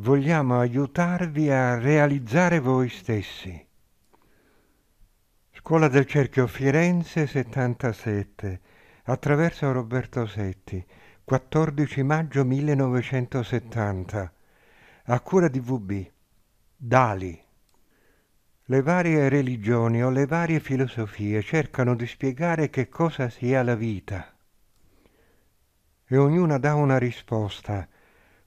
vogliamo aiutarvi a realizzare voi stessi. Scuola del Cerchio Firenze 77, attraverso Roberto Setti, 14 maggio 1970, a cura di VB, Dali. Le varie religioni o le varie filosofie cercano di spiegare che cosa sia la vita e ognuna dà una risposta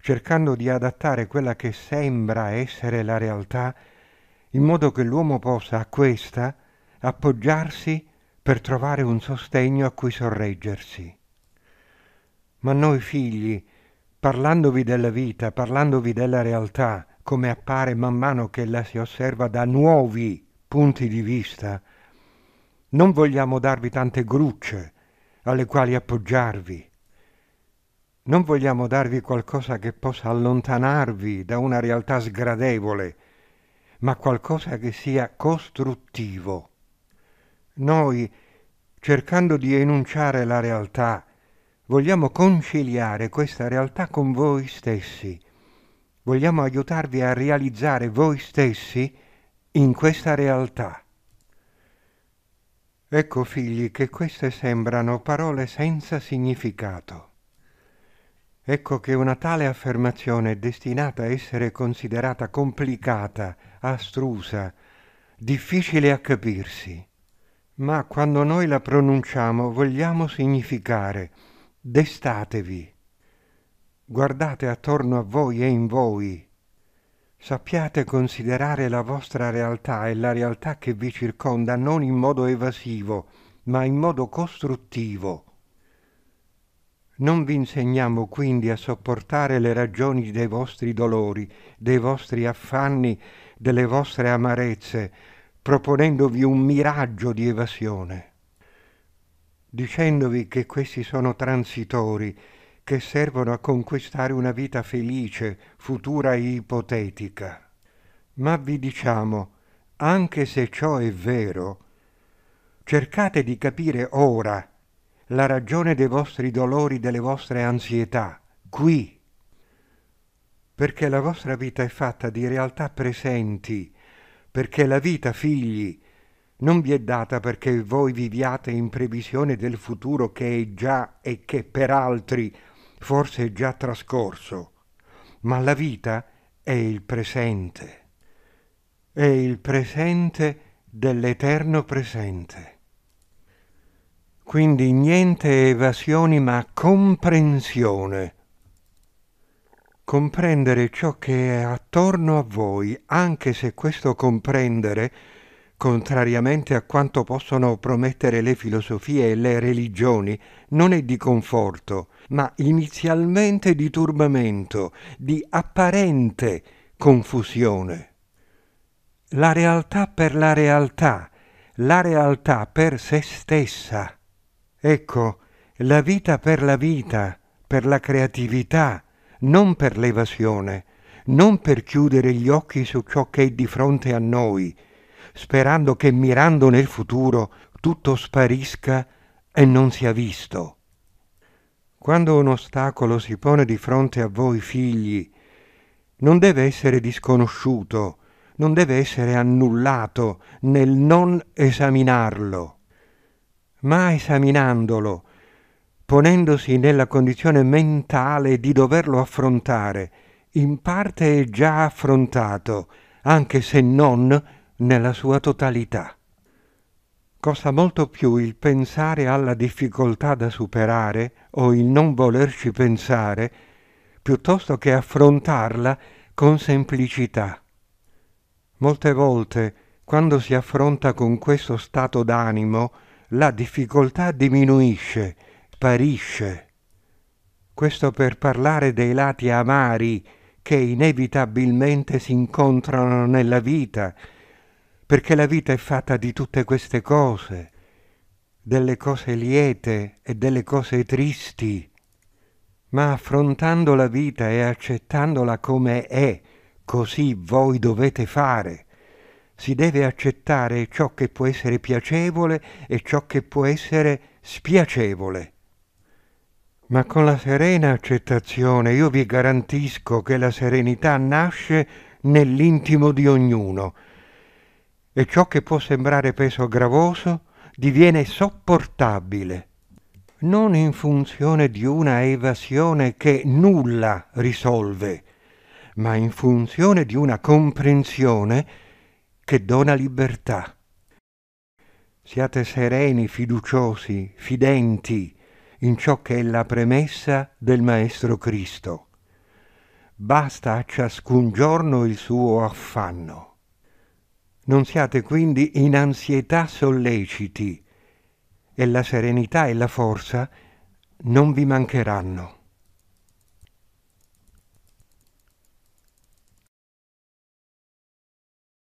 cercando di adattare quella che sembra essere la realtà in modo che l'uomo possa a questa appoggiarsi per trovare un sostegno a cui sorreggersi. Ma noi figli, parlandovi della vita, parlandovi della realtà, come appare man mano che la si osserva da nuovi punti di vista, non vogliamo darvi tante grucce alle quali appoggiarvi, non vogliamo darvi qualcosa che possa allontanarvi da una realtà sgradevole, ma qualcosa che sia costruttivo. Noi, cercando di enunciare la realtà, vogliamo conciliare questa realtà con voi stessi. Vogliamo aiutarvi a realizzare voi stessi in questa realtà. Ecco figli che queste sembrano parole senza significato Ecco che una tale affermazione è destinata a essere considerata complicata, astrusa, difficile a capirsi. Ma quando noi la pronunciamo vogliamo significare destatevi, guardate attorno a voi e in voi, sappiate considerare la vostra realtà e la realtà che vi circonda non in modo evasivo, ma in modo costruttivo non vi insegniamo quindi a sopportare le ragioni dei vostri dolori, dei vostri affanni, delle vostre amarezze, proponendovi un miraggio di evasione, dicendovi che questi sono transitori, che servono a conquistare una vita felice, futura e ipotetica. Ma vi diciamo, anche se ciò è vero, cercate di capire ora la ragione dei vostri dolori, delle vostre ansietà, qui, perché la vostra vita è fatta di realtà presenti, perché la vita, figli, non vi è data perché voi viviate in previsione del futuro che è già e che per altri forse è già trascorso, ma la vita è il presente, è il presente dell'eterno presente. Quindi niente evasioni ma comprensione. Comprendere ciò che è attorno a voi, anche se questo comprendere, contrariamente a quanto possono promettere le filosofie e le religioni, non è di conforto, ma inizialmente di turbamento, di apparente confusione. La realtà per la realtà, la realtà per se stessa. Ecco, la vita per la vita, per la creatività, non per l'evasione, non per chiudere gli occhi su ciò che è di fronte a noi, sperando che mirando nel futuro tutto sparisca e non sia visto. Quando un ostacolo si pone di fronte a voi figli, non deve essere disconosciuto, non deve essere annullato nel non esaminarlo ma esaminandolo, ponendosi nella condizione mentale di doverlo affrontare, in parte è già affrontato, anche se non nella sua totalità. Costa molto più il pensare alla difficoltà da superare o il non volerci pensare, piuttosto che affrontarla con semplicità. Molte volte, quando si affronta con questo stato d'animo, la difficoltà diminuisce, parisce. Questo per parlare dei lati amari che inevitabilmente si incontrano nella vita, perché la vita è fatta di tutte queste cose, delle cose liete e delle cose tristi, ma affrontando la vita e accettandola come è, così voi dovete fare si deve accettare ciò che può essere piacevole e ciò che può essere spiacevole. Ma con la serena accettazione io vi garantisco che la serenità nasce nell'intimo di ognuno e ciò che può sembrare peso gravoso diviene sopportabile, non in funzione di una evasione che nulla risolve, ma in funzione di una comprensione che che dona libertà. Siate sereni, fiduciosi, fidenti in ciò che è la premessa del Maestro Cristo. Basta a ciascun giorno il suo affanno. Non siate quindi in ansietà solleciti e la serenità e la forza non vi mancheranno.